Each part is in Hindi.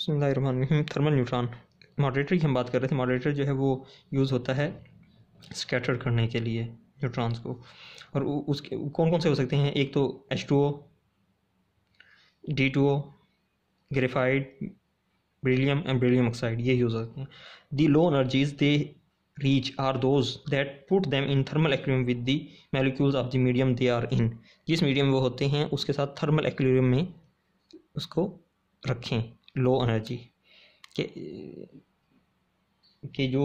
बसमीम थर्मल न्यूट्रॉन मॉडरेटर की हम बात कर रहे थे मॉडरेटर जो है वो यूज़ होता है स्कैटर करने के लिए न्यूट्रॉन्स को और उसके कौन कौन से हो सकते हैं एक तो H two O D two O graphite beryllium and beryllium oxide ये यूज़ हो सकते हैं the low energies they reach are those that put them in thermal एक्म with the molecule of the medium they are in जिस मीडियम वो होते हैं उसके साथ थर्मल एक्म में उसको रखें लो एनर्जी के के जो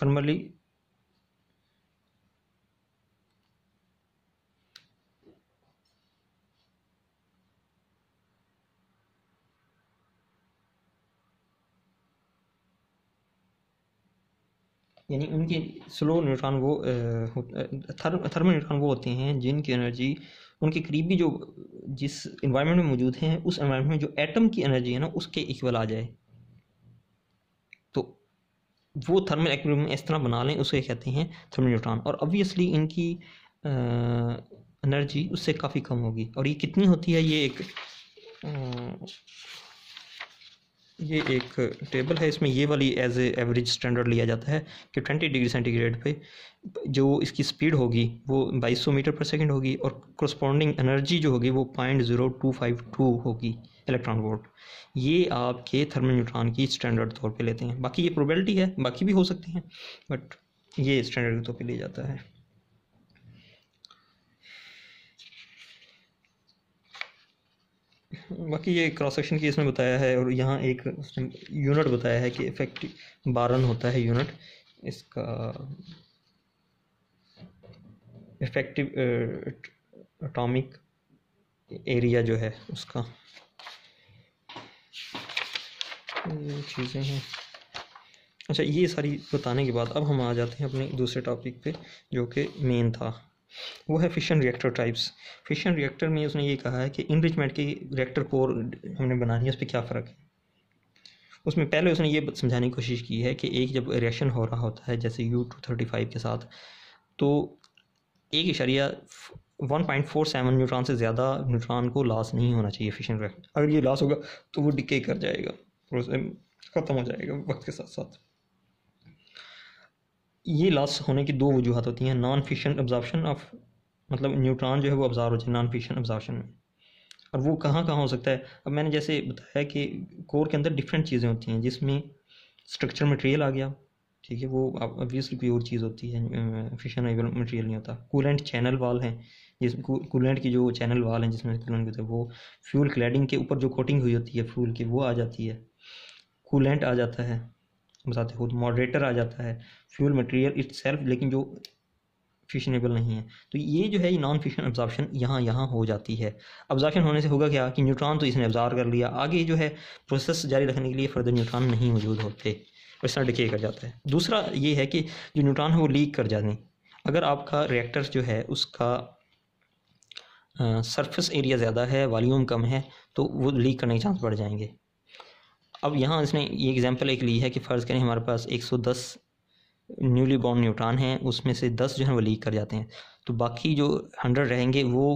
थर्मली यानी उनके स्लो न्यूट्रॉन वो थर्म थर्मल न्यूट्रॉन वो होते हैं जिनकी एनर्जी उनके करीबी जो जिस इन्वायरमेंट में मौजूद हैं उस इन्वायरमेंट में जो एटम की एनर्जी है ना उसके इक्वल आ जाए तो वो थर्मल एक्म इस तरह बना लें उसे कहते हैं थर्मल न्यूट्रॉन और ऑब्वियसली इनकी एनर्जी उससे काफ़ी कम होगी और ये कितनी होती है ये एक ये एक टेबल है इसमें ये वाली एज ए एवरेज स्टैंडर्ड लिया जाता है कि 20 डिग्री सेंटीग्रेड पे जो इसकी स्पीड होगी वो 2200 मीटर पर सेकंड होगी और क्रस्पॉन्डिंग एनर्जी जो होगी वो point zero two five two होगी इलेक्ट्रॉन वोल्ट ये आपके थर्मल न्यूट्रॉन की स्टैंडर्ड तौर पे लेते हैं बाकी ये प्रोबेबिलिटी है बाकी भी हो सकती हैं बट ये स्टैंडर्ड के तौर पर लिया जाता है बाकी ये क्रॉस सेक्शन की इसमें बताया है और यहाँ एक यूनिट बताया है कि इफेक्ट बारन होता है यूनिट इसका इफेक्टिव एटॉमिक एरिया जो है उसका ये चीज़ें हैं अच्छा ये सारी बताने के बाद अब हम आ जाते हैं अपने दूसरे टॉपिक पे जो कि मेन था वो है fission reactor types fission reactor में उसने ये कहा है कि इनरिचमेंट की रिएक्टर कोर हमने बनानी है उस पर क्या फ़र्क है उसमें पहले उसने ये समझाने की कोशिश की है कि एक जब रिएक्शन हो रहा होता है जैसे यू टू थर्टी फाइव के साथ तो एक इशारिया one point four seven neutron से ज़्यादा न्यूट्रॉन को लॉस नहीं होना चाहिए फिशन रिएक्टर अगर ये लॉस होगा तो वो डिके कर जाएगा ख़त्म हो जाएगा वक्त के साथ साथ ये लॉस होने की दो वजूहत होती हैं नॉन फिशन ऑब्जॉर्बशन ऑफ मतलब न्यूट्रॉन जो है वो ऑब्जॉर्व हो जाए नॉन फिशन ऑब्जॉर्बशन में और वो कहाँ कहाँ हो सकता है अब मैंने जैसे बताया कि कोर के अंदर डिफरेंट चीज़ें होती हैं जिसमें स्ट्रक्चर मटेरियल आ गया ठीक है वो ऑब्वियसली कोई और चीज़ होती है फिशन एबल मटेरियल नहीं होता कूलेंट चैनल वाल हैं जिस कूलेंट की जो चैनल वाल हैं जिसमें कूलेंट होता है वो फ्यूल क्लैडिंग के ऊपर जो कोटिंग हुई होती है फ्यूल की वो आ जाती है कूलेंट आ जाता है बताते हो मॉडरेटर आ जाता है फ्यूल मटेरियल इट्स लेकिन जो फिशनेबल नहीं है तो ये जो है ये नॉन फिशन एब्जॉर्प्शन यहाँ यहाँ हो जाती है एब्जॉर्प्शन होने से होगा क्या कि न्यूट्रॉन तो इसने ऑब्जॉर्व कर लिया आगे जो है प्रोसेस जारी रखने के लिए फर्दर न्यूट्रॉन नहीं मौजूद होते और इस डिके कर जाता है दूसरा ये है कि जो न्यूट्रॉन है वो लीक कर जाते अगर आपका रिएक्टर जो है उसका सरफेस एरिया ज़्यादा है वॉल्यूम कम है तो वो लीक करने के चांस बढ़ जाएंगे अब यहाँ इसने ये एग्जांपल एक ली है कि फ़र्ज़ करें हमारे पास 110 न्यूली बॉर्न न्यूट्रॉन हैं उसमें से दस जो हैं वो लीक कर जाते हैं तो बाकी जो हंड्रेड रहेंगे वो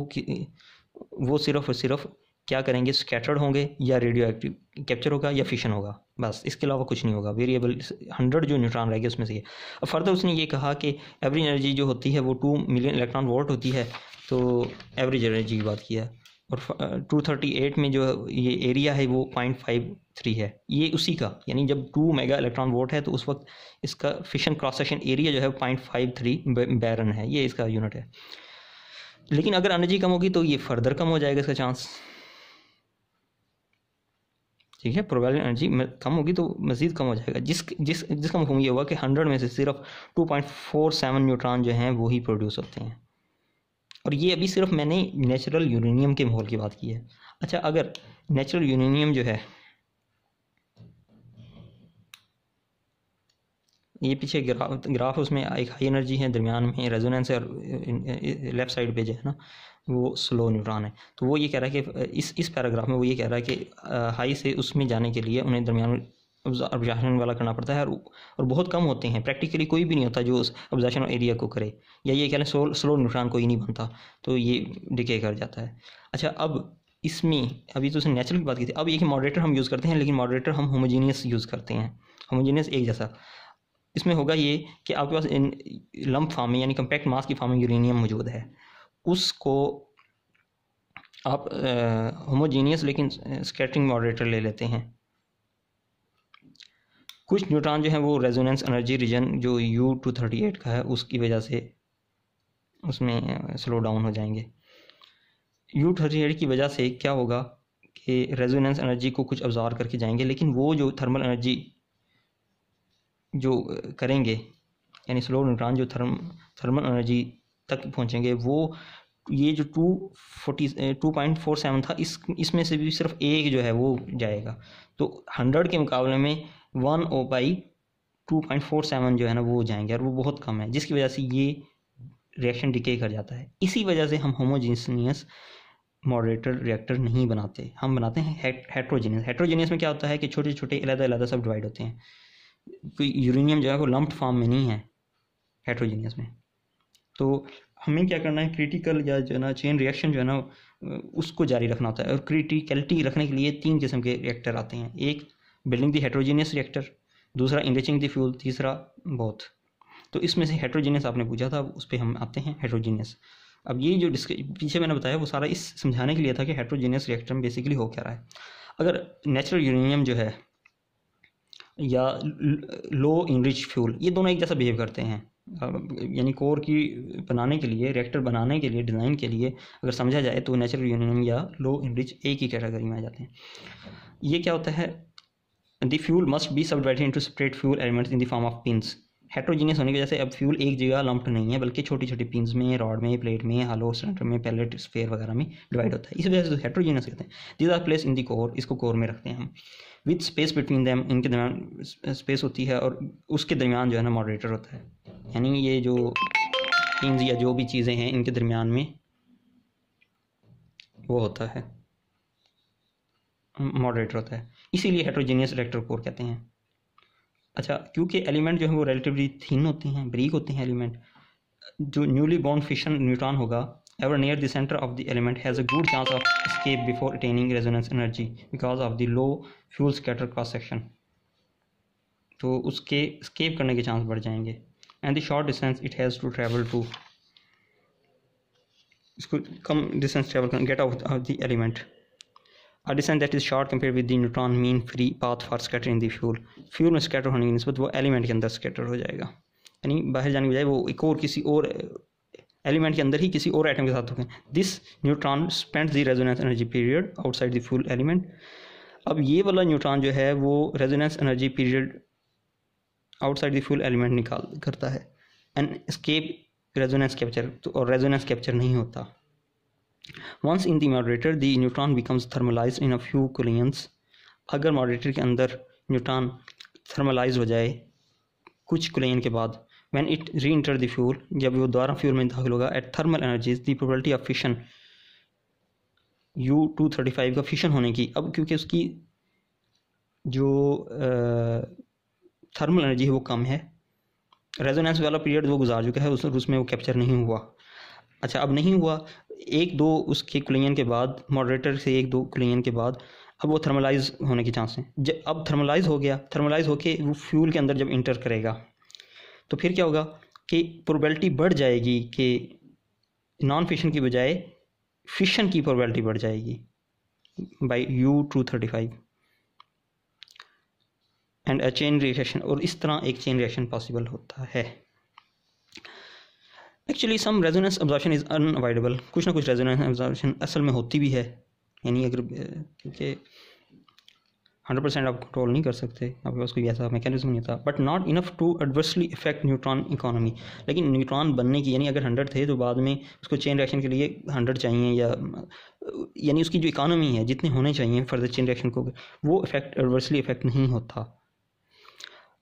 वो सिर्फ और सिर्फ क्या करेंगे स्कैटर्ड होंगे या रेडियो एक्टिव कैप्चर होगा या फिशन होगा बस इसके अलावा कुछ नहीं होगा वेरिएबल हंड्रेड जो न्यूट्रॉन रहेंगे उसमें से अब फर्दर उसने ये कहा कि एवरेज एनर्जी जो होती है वो टू मिलियन इलेक्ट्रॉन वोल्ट होती है तो एवरेज एनर्जी की बात की है और 238 में जो ये एरिया है वो 0.53 है ये उसी का यानी जब 2 मेगा इलेक्ट्रॉन वोल्ट है तो उस वक्त इसका फिशन क्रॉस सेक्शन एरिया जो है 0.53 बैरन है ये इसका यूनिट है लेकिन अगर एनर्जी कम होगी तो ये फर्दर कम हो जाएगा इसका चांस ठीक है प्रोबेबल एनर्जी कम होगी तो मज़ीद कम हो जाएगा जिस जिस जिसका मफहम मतलब ये होगा कि हंड्रेड में से सिर्फ two point four seven neutron जो हैं वो ही प्रोड्यूस होते हैं और ये अभी सिर्फ मैंने नेचुरल यूरेनियम के माहौल की बात की है अच्छा अगर नेचुरल यूरेनियम जो है ये पीछे ग्राफ ग्राफ उसमें एक हाई एनर्जी है दरमियान में रेजोनेंस है और लेफ्ट साइड पे जो है ना वो स्लो न्यूट्रॉन है तो वो ये कह रहा है कि इस इस पैराग्राफ में वो ये कह रहा है कि हाई से उसमें जाने के लिए उन्हें दरमियान ऑब्जॉर्शन वाला करना पड़ता है और बहुत कम होते हैं प्रैक्टिकली कोई भी नहीं होता जो उस ऑब्जॉर्शन एरिया को करे या ये कह लें स्लो स्लो न्यूट्रॉन कोई नहीं बनता तो ये डिके कर जाता है अच्छा अब इसमें अभी तो उसने नेचुरल की बात की थी अब एक मॉडरेटर हम यूज़ करते हैं लेकिन मॉडरेटर हम होमोजीनियस यूज़ करते हैं होमोजीनियस एक जैसा इसमें होगा ये कि आपके पास इन लम्ब फार्म में यानी कंपैक्ट मास की फार्म में यूरेनियम मौजूद है उसको आप होमोजीनियस लेकिन स्कैटरिंग मॉडरेटर ले लेते हैं कुछ न्यूट्रॉन जो हैं वो रेजोनेंस एनर्जी रीजन जो यू टू थर्टी एट का है उसकी वजह से उसमें स्लो डाउन हो जाएंगे यू थर्टी एट की वजह से क्या होगा कि रेजोनेंस एनर्जी को कुछ अब्जॉर्व करके जाएंगे लेकिन वो जो थर्मल एनर्जी जो करेंगे यानी स्लो न्यूट्रॉन जो थर्म थर्मल एनर्जी तक पहुँचेंगे वो ये जो two forty two point four seven था इस इसमें से भी सिर्फ एक जो है वो जाएगा तो हंड्रेड के मुकाबले में one O by two point four seven जो है ना वो हो जाएंगे और वो बहुत कम है जिसकी वजह से ये रिएक्शन डिके कर जाता है इसी वजह से हम होमोजीनियस मॉडरेटर रिएक्टर नहीं बनाते हम बनाते हैं हेट्रोजीनियस हेट्रोजीनियस में क्या होता है कि छोटे छोटे अलहदा अलहदा सब डिवाइड होते हैं कोई यूरेनियम जो है वो लम्प्ड फॉर्म में नहीं है हेट्रोजीनियस में तो हमें क्या करना है क्रिटिकल या जो है ना चेन रिएक्शन जो है ना उसको जारी रखना होता है और क्रिटिकलिटी रखने के लिए तीन किस्म के रिएक्टर आते हैं एक बिल्डिंग दी हेट्रोजीनियस रिएक्टर दूसरा इनरिचिंग दी फ्यूल तीसरा बोथ तो इसमें से हेट्रोजीनियस आपने पूछा था उस पर हम आते हैं हेट्रोजीनियस अब ये जो डिस्क पीछे मैंने बताया वो सारा इस समझाने के लिए था कि हेट्रोजीनियस रिएक्टर में बेसिकली हो क्या रहा है अगर नेचुरल यूरेनियम जो है या लो इनरिच फ्यूल ये दोनों एक जैसा बिहेव करते हैं यानी कोर की बनाने के लिए रिएक्टर बनाने के लिए डिज़ाइन के लिए अगर समझा जाए तो नेचुरल यूरेनियम या लो इनरिच एक ही कैटेगरी में आ जाते हैं ये क्या होता है the fuel must be subdivided into separate fuel elements in the form of pins heterogeneous होने की वजह से अब फ्यूल एक जगह लंप्ड नहीं है बल्कि छोटी छोटी पिंस में रॉड में प्लेट में हलो सिलेंडर में पैलेट स्पेयर वगैरह में डिवाइड होता है इस वजह से हेट्रोजीनियस कहते हैं this are place in the core इसको कोर में रखते हैं हम विथ स्पेस बिटवीन दैम इनके दरमियान स्पेस होती है और उसके दरमियान जो है ना मॉडरेटर होता है यानी ये जो पिंस या जो भी चीज़ें हैं इनके दरमियान में वो होता है मॉडरेटर होता है इसीलिए हेट्रोजीनियस इलेक्ट्रो कोर कहते हैं अच्छा क्योंकि एलिमेंट जो है वो रिलेटिवली थीन होते हैं ब्रीक होते हैं एलिमेंट जो न्यूली बॉर्न फिशन न्यूट्रॉन होगा ever near the centre of the element has a good chance of escape before attaining resonance energy because of the low fuel scatter cross section तो उसके स्केप करने के चांस बढ़ जाएंगे and the short distance it has to travel to इसको कम distance travel get out of the element a distance that is short compare with the neutron mean free path for scatter in the fuel fuel में स्कैटर होने की नस्बत वो एलिमेंट के अंदर स्कैटर हो जाएगा यानी बाहर जाने के बजाय वो एक और किसी और एलिमेंट के अंदर ही किसी और आइटम के साथ होंगे this neutron spend the resonance energy period outside the fuel element अब ये वाला न्यूट्रॉन जो है वो resonance energy period outside the fuel element निकाल करता है एंड स्केप रेजोनेंस कैप्चर तो और रेजोनेंस कैप्चर नहीं होता once in the moderator the neutron becomes thermalise in a few collisions अगर मॉडरेटर के अंदर न्यूट्रॉन थर्मलाइज हो जाए कुछ कुलियन के बाद when it reenter the fuel जब वो दोबारा फ्यूल में दाखिल होगा at thermal energies the probability of fission U two thirty five का फिशन होने की अब क्योंकि उसकी जो थर्मल एनर्जी है वो कम है रेजोनेंस वाला पीरियड वो गुजार चुका है उसमें वो कैप्चर नहीं हुआ अच्छा अब नहीं हुआ एक दो उसके क्लियन के बाद मॉडरेटर से एक दो क्लियन के बाद अब वो थर्मलाइज होने के चांस हैं जब अब थर्मलाइज हो गया थर्मलाइज होके वो फ्यूल के अंदर जब इंटर करेगा तो फिर क्या होगा कि प्रोबेबिलिटी बढ़ जाएगी कि नॉन फिशन की बजाय फिशन की प्रोबेबिलिटी बढ़ जाएगी by U two thirty five and a chain reaction और इस तरह एक चेन रिएक्शन पॉसिबल होता है actually some resonance absorption is unavoidable कुछ ना कुछ रेजोनेंस ऑब्जॉर्शन असल में होती भी है यानी अगर क्योंकि हंड्रेड परसेंट आप कंट्रोल नहीं कर सकते आपके पास कोई ऐसा मैकेनिज्म नहीं था but not enough to adversely affect neutron economy लेकिन न्यूट्रॉन बनने की यानी अगर हंड्रेड थे तो बाद में उसको चेन रिएक्शन के लिए हंड्रेड चाहिए या यानी उसकी जो इकानमी है जितने होने चाहिए फर्दर चेन रिएक्शन को वो इफेक्ट एडवर्सली इफेक्ट नहीं होता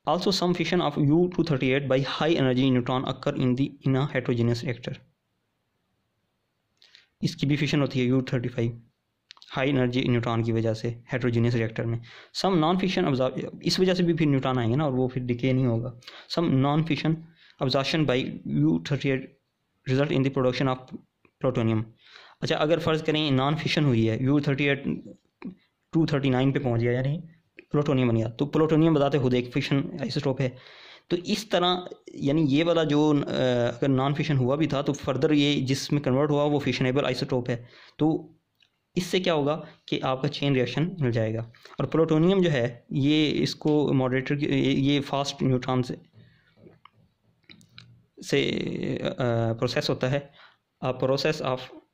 Also, some fission of U-238 by high-energy neutron occur in the in a heterogeneous reactor. इसकी भी फिशन होती है U thirty five high energy neutron की वजह से हाइड्रोजीनियस रिएक्टर में सम नॉन फिशन इस वजह से भी फिर न्यूट्रॉन आएंगे ना और वो फिर डिके नहीं होगा some non fission absorption by U thirty eight result in the production of plutonium अच्छा अगर फ़र्ज़ करें नॉन फिशन हुई है U thirty eight to thirty nine पर पहुँच गया यानी प्लूटोनियम बन गया तो प्लूटोनियम बताते खुद एक फिशन आइसोटोप है तो इस तरह यानी ये वाला जो अगर नॉन फिशन हुआ भी था तो फर्दर ये जिसमें कन्वर्ट हुआ वो फिशनेबल आइसोटोप है तो इससे क्या होगा कि आपका चेन रिएक्शन मिल जाएगा और प्लूटोनियम जो है ये इसको मॉडरेटर ये फास्ट न्यूट्रॉन से से प्रोसेस होता है प्रोसेस ऑफ